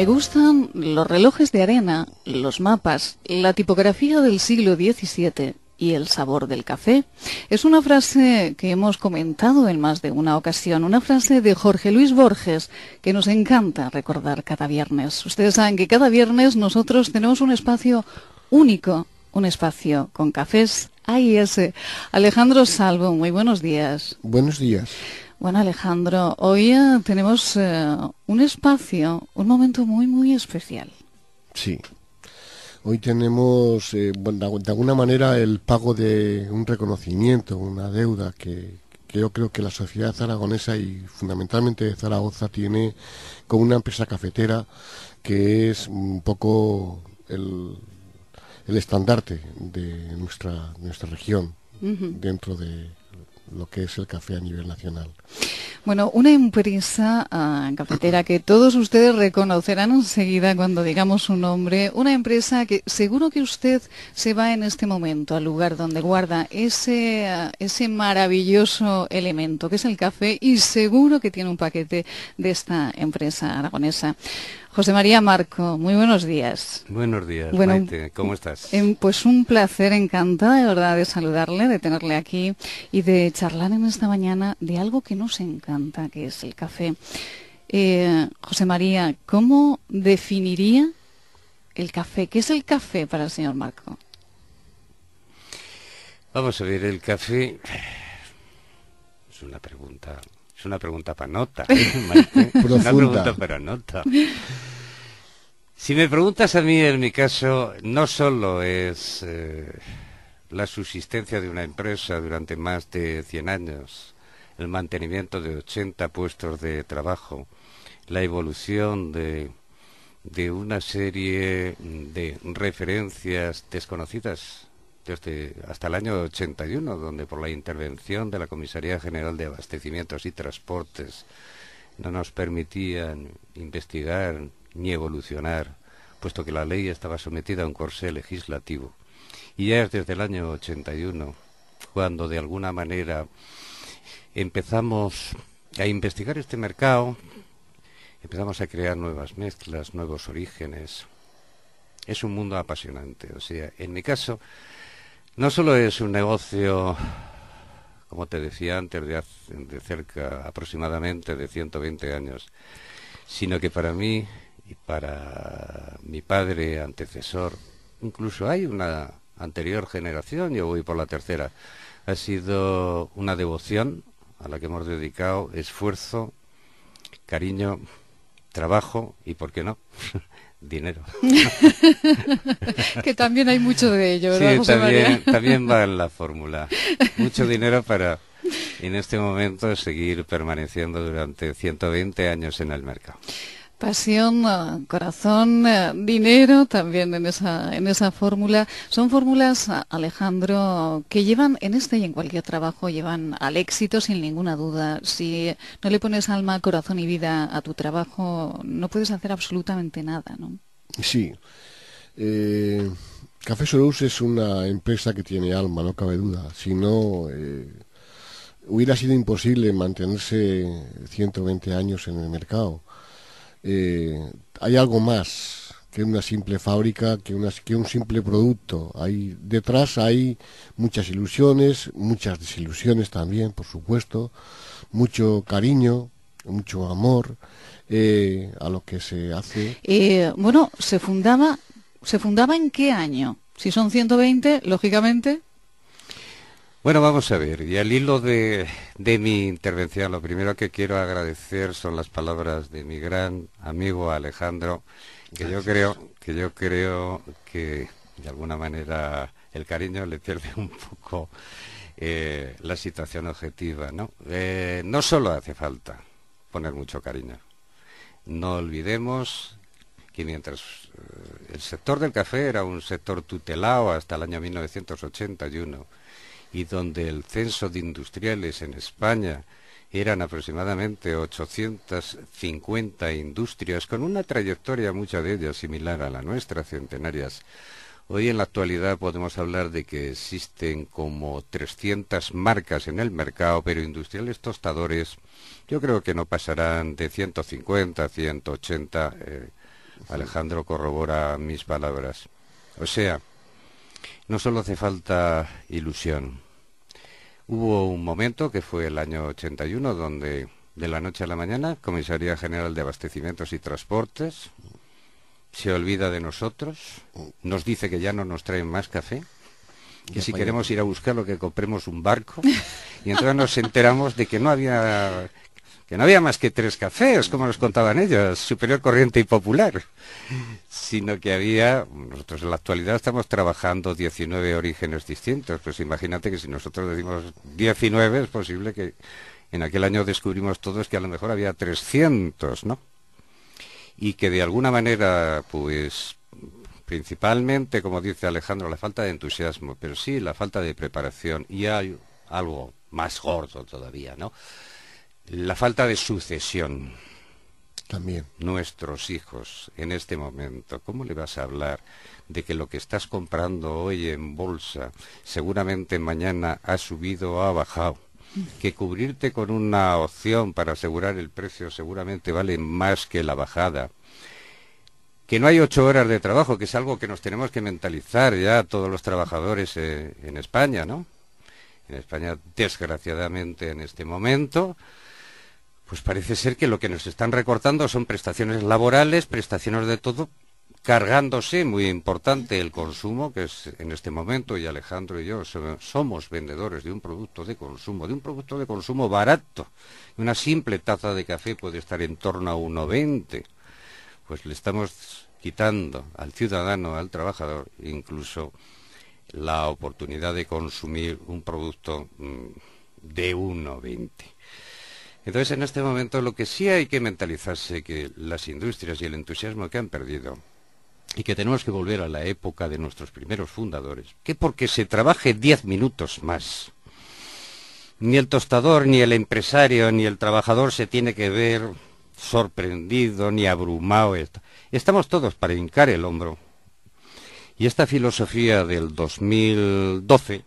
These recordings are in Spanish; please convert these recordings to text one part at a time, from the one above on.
Me gustan los relojes de arena, los mapas, la tipografía del siglo XVII y el sabor del café. Es una frase que hemos comentado en más de una ocasión, una frase de Jorge Luis Borges que nos encanta recordar cada viernes. Ustedes saben que cada viernes nosotros tenemos un espacio único, un espacio con cafés AIS. Eh, Alejandro Salvo, muy buenos días. Buenos días. Bueno, Alejandro, hoy eh, tenemos eh, un espacio, un momento muy, muy especial. Sí. Hoy tenemos, eh, de alguna manera, el pago de un reconocimiento, una deuda que, yo creo que la sociedad aragonesa y fundamentalmente de Zaragoza tiene con una empresa cafetera que es un poco el, estandarte de nuestra, nuestra región dentro de lo que es el café a nivel nacional. Bueno, una empresa ah, cafetera que todos ustedes reconocerán enseguida cuando digamos su nombre, una empresa que seguro que usted se va en este momento al lugar donde guarda ese, ah, ese maravilloso elemento que es el café y seguro que tiene un paquete de esta empresa aragonesa. José María Marco, muy buenos días. Buenos días, bueno, Maite, ¿cómo estás? Em, pues un placer, encantada de verdad de saludarle, de tenerle aquí y de charlar en esta mañana de algo que nos encanta, que es el café. Eh, José María, ¿cómo definiría el café? ¿Qué es el café para el señor Marco? Vamos a ver, el café es una pregunta es una pregunta para nota. Una pregunta para nota. Si me preguntas a mí, en mi caso, no solo es eh, la subsistencia de una empresa durante más de 100 años, el mantenimiento de 80 puestos de trabajo, la evolución de, una serie de referencias desconocidas desde hasta el año 81, donde por la intervención de la Comisaría General de Abastecimientos y Transportes no nos permitían investigar ni evolucionar, puesto que la ley estaba sometida a un corsé legislativo. Y ya es desde el año 81 cuando de alguna manera empezamos a investigar este mercado, empezamos a crear nuevas mezclas, nuevos orígenes. Es un mundo apasionante. O sea, en mi caso, no solo es un negocio, como te decía antes, de, de cerca aproximadamente de 120 años, sino que para mí y para mi padre antecesor, incluso hay una anterior generación, yo voy por la tercera, ha sido una devoción a la que hemos dedicado esfuerzo, cariño, trabajo y, ¿por qué no? dinero. que también hay mucho de ello, también, también va en la fórmula. Mucho dinero para, en este momento, seguir permaneciendo durante 120 años en el mercado. Pasión, eh, corazón, eh, dinero también en esa, fórmula. Son fórmulas, eh, Alejandro, que llevan en este y en cualquier trabajo, llevan al éxito sin ninguna duda. Si no le pones alma, corazón y vida a tu trabajo, no puedes hacer absolutamente nada, ¿no? Sí. Café Solus es una empresa que tiene alma, no cabe duda. Si no, hubiera sido imposible mantenerse 120 años en el mercado eh, hay algo más que una simple fábrica, que, que un simple producto. Hay, detrás hay muchas ilusiones, muchas desilusiones también, por supuesto, mucho cariño, mucho amor eh, a lo que se hace. Eh, bueno, se fundaba, ¿se fundaba en qué año? Si son 120, lógicamente. Bueno, vamos a ver, y al hilo de, mi intervención, lo primero que quiero agradecer son las palabras de mi gran amigo Alejandro, que yo creo que yo creo que de alguna manera el cariño le pierde un poco eh, la situación objetiva, ¿no? Eh, no solo hace falta poner mucho cariño. No olvidemos que mientras eh, el sector del café era un sector tutelado hasta el año 1981, y donde el censo de industriales en España eran aproximadamente 850 industrias con una trayectoria muchas de ellas similar a la nuestra, centenarias. Hoy en la actualidad podemos hablar de que existen como 300 marcas en el mercado, pero industriales tostadores yo creo que no pasarán de 150 a 180. Alejandro corrobora mis palabras. O sea, no solo hace falta ilusión. Hubo un momento, que fue el año 81, donde de la noche a la mañana, Comisaría General de Abastecimientos y Transportes se olvida de nosotros, nos dice que ya no nos traen más café, que si queremos ir a buscarlo que compremos un barco, y entonces nos enteramos de que no había que no había más que tres cafés, como nos contaban ellos, superior corriente y popular, sino que había, nosotros en la actualidad estamos trabajando 19 orígenes distintos, pues imagínate que si nosotros decimos 19 es posible que en aquel año descubrimos todos que a lo mejor había 300, ¿no? Y que de alguna manera, pues principalmente, como dice Alejandro, la falta de entusiasmo, pero sí la falta de preparación y hay algo más gordo todavía, ¿no? La falta de sucesión. También. Nuestros hijos en este momento, ¿cómo le vas a hablar de que lo que estás comprando hoy en bolsa seguramente mañana ha subido o ha bajado? que cubrirte con una opción para asegurar el precio seguramente vale más que la bajada. Que no hay ocho horas de trabajo, que es algo que nos tenemos que mentalizar ya todos los trabajadores eh, en España, ¿no? En España, desgraciadamente, en este momento, pues parece ser que lo que nos están recortando son prestaciones laborales, prestaciones de todo, cargándose muy importante el consumo, que es en este momento, y Alejandro y yo somos vendedores de un producto de consumo, de un producto de consumo barato. Una simple taza de café puede estar en torno a 1,20. Pues le estamos quitando al ciudadano, al trabajador, incluso la oportunidad de consumir un producto mm, de 1,20. Entonces, en este momento, lo que sí hay que mentalizarse que las industrias y el entusiasmo que han perdido y que tenemos que volver a la época de nuestros primeros fundadores, que porque se trabaje 10 minutos más, ni el tostador, ni el empresario, ni el trabajador se tiene que ver sorprendido ni abrumado. Estamos todos para hincar el hombro. Y esta filosofía del 2012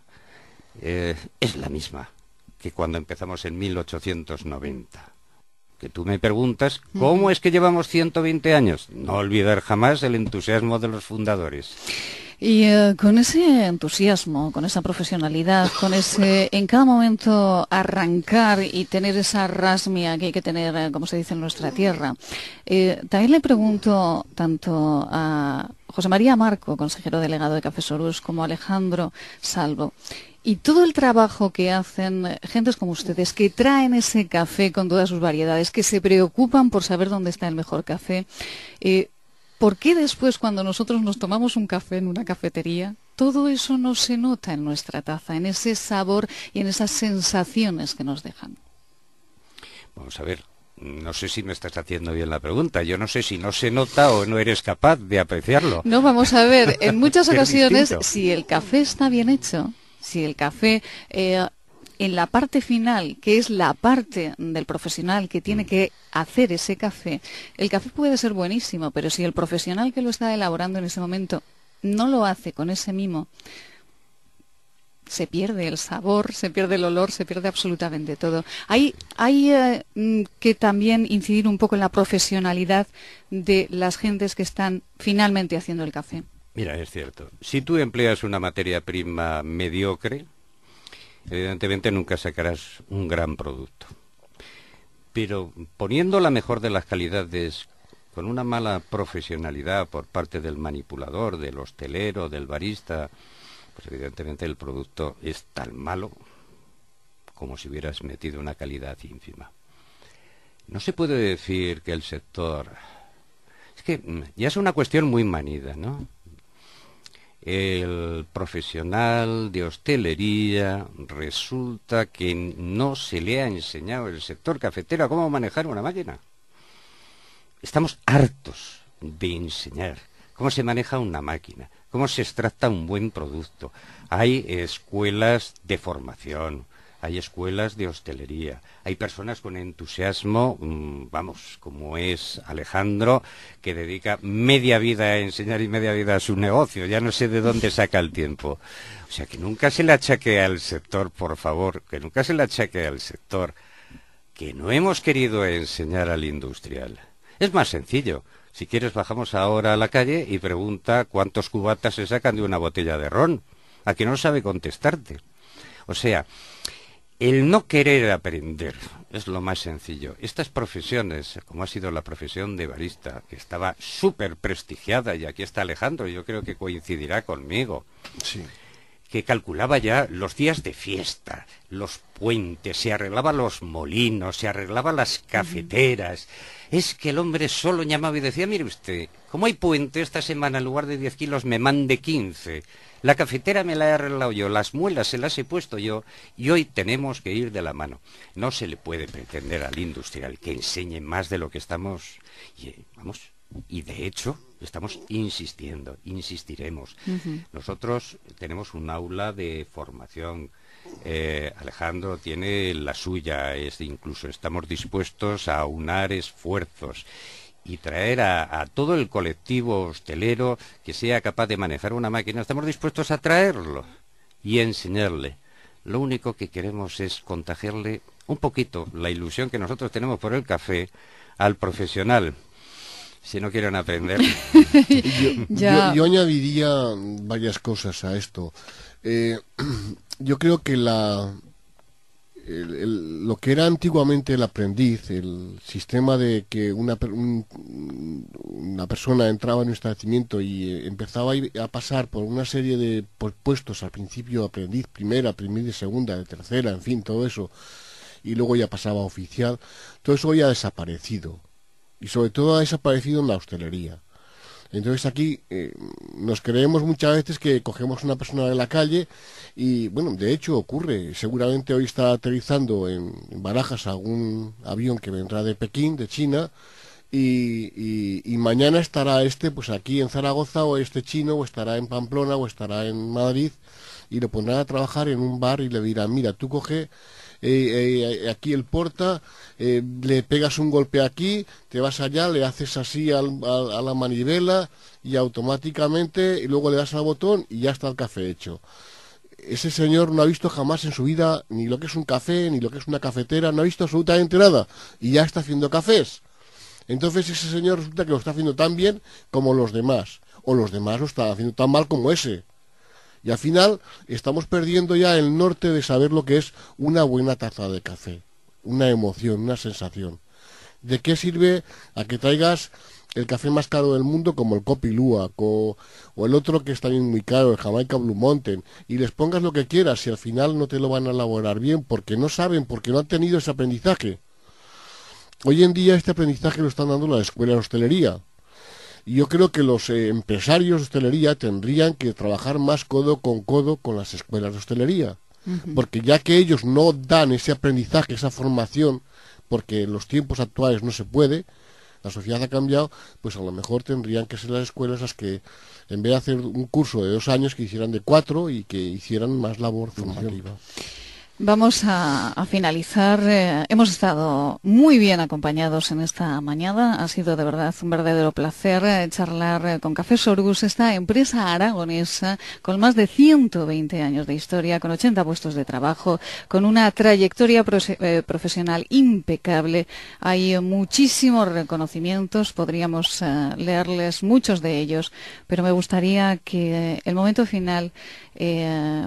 eh, es la misma que cuando empezamos en 1890. Que tú me preguntas, ¿cómo es que llevamos 120 años? No olvidar jamás el entusiasmo de los fundadores. Y eh, con ese entusiasmo, con esa profesionalidad, con ese en cada momento arrancar y tener esa rasmia que hay que tener, eh, como se dice en nuestra tierra, eh, también le pregunto tanto a José María Marco, consejero delegado de Soros, como Alejandro Salvo. Y todo el trabajo que hacen eh, gentes como ustedes, que traen ese café con todas sus variedades, que se preocupan por saber dónde está el mejor café, eh, ¿por qué después cuando nosotros nos tomamos un café en una cafetería, todo eso no se nota en nuestra taza, en ese sabor y en esas sensaciones que nos dejan? Vamos a ver, no sé si me estás haciendo bien la pregunta. Yo no sé si no se nota o no eres capaz de apreciarlo. No, vamos a ver. En muchas ocasiones, si el café está bien hecho, si el café eh, en la parte final, que es la parte del profesional que tiene mm. que hacer ese café, el café puede ser buenísimo, pero si el profesional que lo está elaborando en ese momento no lo hace con ese mimo, se pierde el sabor, se pierde el olor, se pierde absolutamente todo. Hay, hay eh, mm, que también incidir un poco en la profesionalidad de las gentes que están finalmente haciendo el café. Mira, es cierto. Si tú empleas una materia prima mediocre, evidentemente nunca sacarás un gran producto. Pero poniendo la mejor de las calidades con una mala profesionalidad por parte del manipulador, del hostelero, del barista, pues evidentemente el producto es tan malo como si hubieras metido una calidad ínfima. No se puede decir que el sector... Es que mm, ya es una cuestión muy manida, ¿no? El profesional de hostelería resulta que no se le ha enseñado el sector cafetero a cómo manejar una máquina. Estamos hartos de enseñar cómo se maneja una máquina, cómo se extracta un buen producto. Hay escuelas de formación, hay escuelas de hostelería, hay personas con entusiasmo, mm, vamos, como es Alejandro, que dedica media vida a enseñar y media vida a su negocio, ya no sé de dónde saca el tiempo. O sea, que nunca se le achaque al sector, por favor, que nunca se le achaque al sector que no hemos querido enseñar al industrial. Es más sencillo. Si quieres, bajamos ahora a la calle y pregunta cuántos cubatas se sacan de una botella de ron. A que no sabe contestarte. O sea, el no querer aprender es lo más sencillo. Estas profesiones, como ha sido la profesión de barista, que estaba súper prestigiada, y aquí está Alejandro, yo creo que coincidirá conmigo. Sí que calculaba ya los días de fiesta, los puentes, se arreglaba los molinos, se arreglaba las cafeteras. Es que el hombre solo llamaba y decía, mire usted, como hay puente, esta semana en lugar de 10 kilos me mande 15. La cafetera me la he arreglado yo, las muelas se las he puesto yo y hoy tenemos que ir de la mano. No se le puede pretender al industrial que enseñe más de lo que estamos. Eh, vamos, y de hecho estamos insistiendo, insistiremos. Nosotros tenemos un aula de formación. Eh, Alejandro tiene la suya, es, incluso estamos dispuestos a unar esfuerzos y traer a, a, todo el colectivo hostelero que sea capaz de manejar una máquina. Estamos dispuestos a traerlo y enseñarle. Lo único que queremos es contagiarle un poquito la ilusión que nosotros tenemos por el café al profesional si no quieren aprender. yo, añadiría varias cosas a esto. Eh, yo creo que la, lo que era antiguamente el aprendiz, el sistema de que una, una persona entraba en un establecimiento y eh, empezaba a pasar por una serie de puestos al principio aprendiz primera, aprendiz de segunda, de tercera, en fin, todo eso, y luego ya pasaba a oficial, todo eso ya ha desaparecido y sobre todo ha desaparecido en la hostelería. Entonces aquí eh, nos creemos muchas veces que cogemos una persona de la calle y, bueno, de hecho ocurre. Seguramente hoy está aterrizando en, Barajas algún avión que vendrá de Pekín, de China, y, mañana estará este pues aquí en Zaragoza o este chino o estará en Pamplona o estará en Madrid y lo pondrán a trabajar en un bar y le dirán, mira, tú coge aquí el porta, eh, le pegas un golpe aquí, te vas allá, le haces así a la manivela y automáticamente y luego le das al botón y ya está el café hecho ese señor no ha visto jamás en su vida ni lo que es un café, ni lo que es una cafetera, no ha visto absolutamente nada y ya está haciendo cafés. Entonces ese señor resulta que lo está haciendo tan bien como los demás, o los demás lo están haciendo tan mal como ese. Y al final estamos perdiendo ya el norte de saber lo que es una buena taza de café, una emoción, una sensación. ¿De qué sirve a que traigas el café más caro del mundo como el Copilúa o, el otro que está bien muy caro, el Jamaica Blue Mountain, y les pongas lo que quieras y al final no te lo van a elaborar bien porque no saben, porque no han tenido ese aprendizaje. Hoy en día este aprendizaje lo están dando la escuela de hostelería. Y yo creo que los eh, empresarios de hostelería tendrían que trabajar más codo con codo con las escuelas de hostelería. Porque ya que ellos no dan ese aprendizaje, esa formación, porque en los tiempos actuales no se puede, la sociedad ha cambiado, pues a lo mejor tendrían que ser las escuelas las que, en vez de hacer un curso de dos años, que hicieran de cuatro y que hicieran más labor formativa. Vamos a, finalizar. Eh, hemos estado muy bien acompañados en esta mañana. Ha sido de verdad un verdadero placer eh, charlar eh, con Café Sorgus, esta empresa aragonesa con más de 120 años de historia, con 80 puestos de trabajo, con una trayectoria profesional impecable. Hay muchísimos reconocimientos, podríamos leerles muchos de ellos, pero me gustaría que el momento final,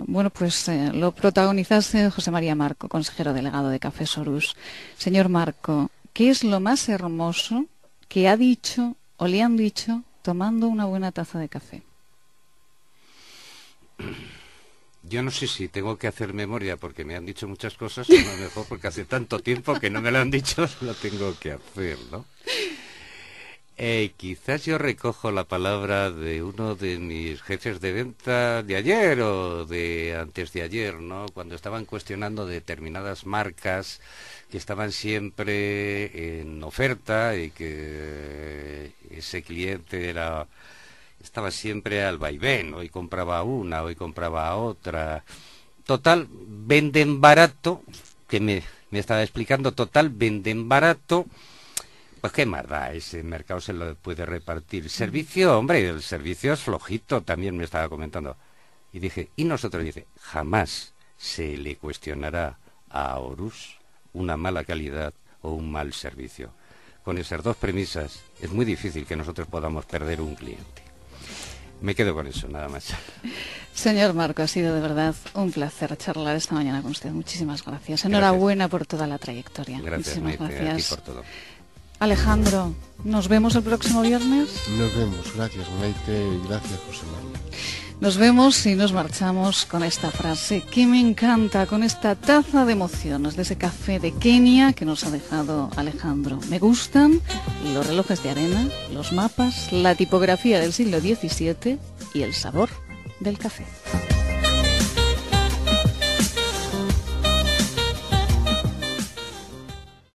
bueno, pues lo protagonizase José María Marco, consejero delegado de Café Sorús. Señor Marco, ¿qué es lo más hermoso que ha dicho o le han dicho tomando una buena taza de café? Yo no sé si tengo que hacer memoria porque me han dicho muchas cosas, o mejor porque hace tanto tiempo que no me lo han dicho, lo tengo que hacer, ¿no? Eh, quizás yo recojo la palabra de uno de mis jefes de venta de ayer o de antes de ayer, ¿no? Cuando estaban cuestionando determinadas marcas que estaban siempre en oferta y que ese cliente estaba siempre al vaivén, hoy compraba una, hoy compraba otra. Total, venden barato, que me estaba explicando, total, venden barato pues qué más ese mercado se lo puede repartir. Servicio, hombre, el servicio es flojito, también me estaba comentando. Y dije, y nosotros, dice, jamás se le cuestionará a Horus una mala calidad o un mal servicio. Con esas dos premisas es muy difícil que nosotros podamos perder un cliente. Me quedo con eso, nada más. Señor Marco, ha sido de verdad un placer charlar esta mañana con usted. Muchísimas gracias. Enhorabuena por toda la trayectoria. Gracias, Muchísimas gracias. por todo. Alejandro, nos vemos el próximo viernes. Nos vemos, gracias Maite y gracias José María. Nos vemos y nos marchamos con esta frase que me encanta, con esta taza de emociones de ese café de Kenia que nos ha dejado Alejandro. Me gustan los relojes de arena, los mapas, la tipografía del siglo XVII y el sabor del café.